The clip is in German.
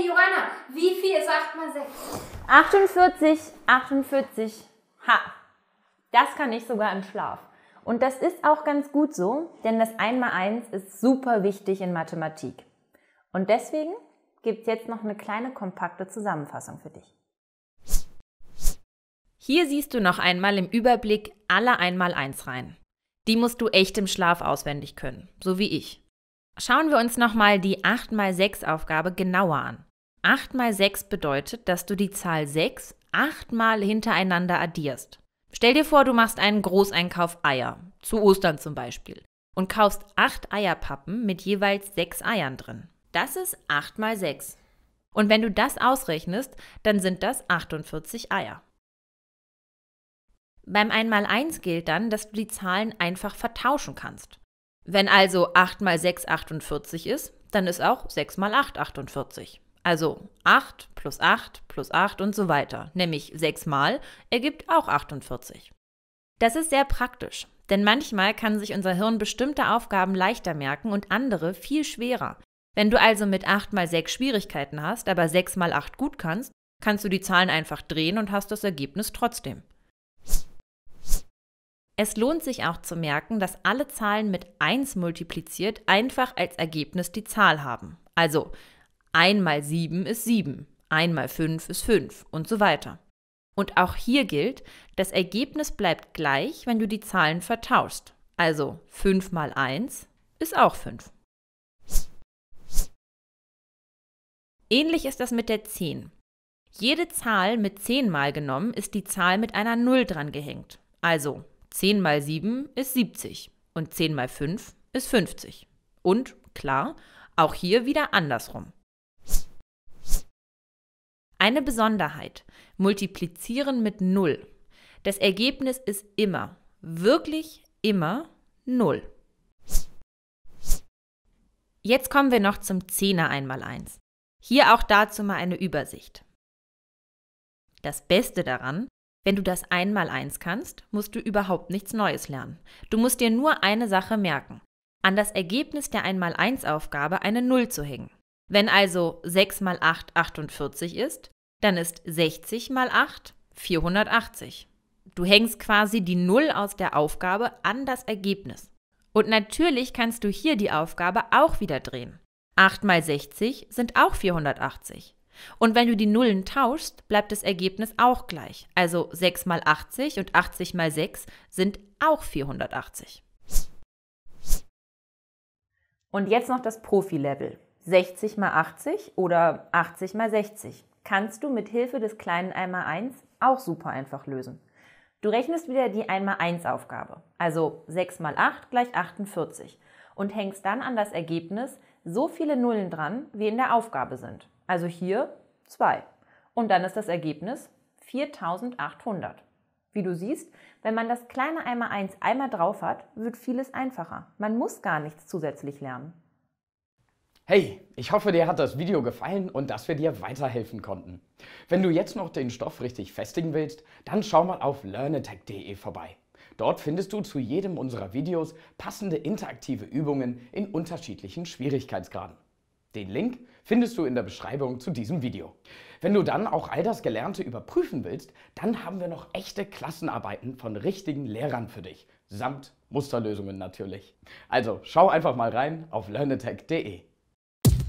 Hey Joanna, wie viel ist 8 mal 6? 48, 48. Ha. Das kann ich sogar im Schlaf. Und das ist auch ganz gut so, denn das 1 mal 1 ist super wichtig in Mathematik. Und deswegen gibt es jetzt noch eine kleine kompakte Zusammenfassung für dich. Hier siehst du noch einmal im Überblick alle 1x1 rein. Die musst du echt im Schlaf auswendig können, so wie ich. Schauen wir uns nochmal die 8x6 Aufgabe genauer an. 8 mal 6 bedeutet, dass du die Zahl 6 8 mal hintereinander addierst. Stell dir vor, du machst einen Großeinkauf Eier, zu Ostern zum Beispiel, und kaufst 8 Eierpappen mit jeweils 6 Eiern drin. Das ist 8 mal 6. Und wenn du das ausrechnest, dann sind das 48 Eier. Beim 1 mal 1 gilt dann, dass du die Zahlen einfach vertauschen kannst. Wenn also 8 mal 6 48 ist, dann ist auch 6 mal 8 48. Also 8 plus 8 plus 8 und so weiter, nämlich 6 mal, ergibt auch 48. Das ist sehr praktisch, denn manchmal kann sich unser Hirn bestimmte Aufgaben leichter merken und andere viel schwerer. Wenn du also mit 8 mal 6 Schwierigkeiten hast, aber 6 mal 8 gut kannst, kannst du die Zahlen einfach drehen und hast das Ergebnis trotzdem. Es lohnt sich auch zu merken, dass alle Zahlen mit 1 multipliziert einfach als Ergebnis die Zahl haben. Also 1 mal 7 ist 7, 1 mal 5 ist 5 und so weiter. Und auch hier gilt, das Ergebnis bleibt gleich, wenn du die Zahlen vertauschst. Also 5 mal 1 ist auch 5. Ähnlich ist das mit der 10. Jede Zahl mit 10 mal genommen ist die Zahl mit einer 0 dran gehängt. Also 10 mal 7 ist 70 und 10 mal 5 ist 50. Und klar, auch hier wieder andersrum. Eine Besonderheit. Multiplizieren mit 0. Das Ergebnis ist immer, wirklich immer 0. Jetzt kommen wir noch zum 10er 1x1. Hier auch dazu mal eine Übersicht. Das Beste daran, wenn du das 1x1 kannst, musst du überhaupt nichts Neues lernen. Du musst dir nur eine Sache merken. An das Ergebnis der 1 x 1 Aufgabe eine 0 zu hängen. Wenn also 6 mal 8 48 ist, dann ist 60 mal 8 480. Du hängst quasi die Null aus der Aufgabe an das Ergebnis. Und natürlich kannst du hier die Aufgabe auch wieder drehen. 8 mal 60 sind auch 480. Und wenn du die Nullen tauschst, bleibt das Ergebnis auch gleich. Also 6 mal 80 und 80 mal 6 sind auch 480. Und jetzt noch das Profi-Level. 60 mal 80 oder 80 mal 60 kannst du mit Hilfe des kleinen 1x1 auch super einfach lösen. Du rechnest wieder die 1 x 1 Aufgabe, also 6 mal 8 gleich 48 und hängst dann an das Ergebnis so viele Nullen dran, wie in der Aufgabe sind. Also hier 2. Und dann ist das Ergebnis 4800. Wie du siehst, wenn man das kleine 1x1 einmal drauf hat, wird vieles einfacher. Man muss gar nichts zusätzlich lernen. Hey, ich hoffe, dir hat das Video gefallen und dass wir dir weiterhelfen konnten. Wenn du jetzt noch den Stoff richtig festigen willst, dann schau mal auf learnatech.de vorbei. Dort findest du zu jedem unserer Videos passende interaktive Übungen in unterschiedlichen Schwierigkeitsgraden. Den Link findest du in der Beschreibung zu diesem Video. Wenn du dann auch all das Gelernte überprüfen willst, dann haben wir noch echte Klassenarbeiten von richtigen Lehrern für dich, samt Musterlösungen natürlich. Also schau einfach mal rein auf learnatech.de.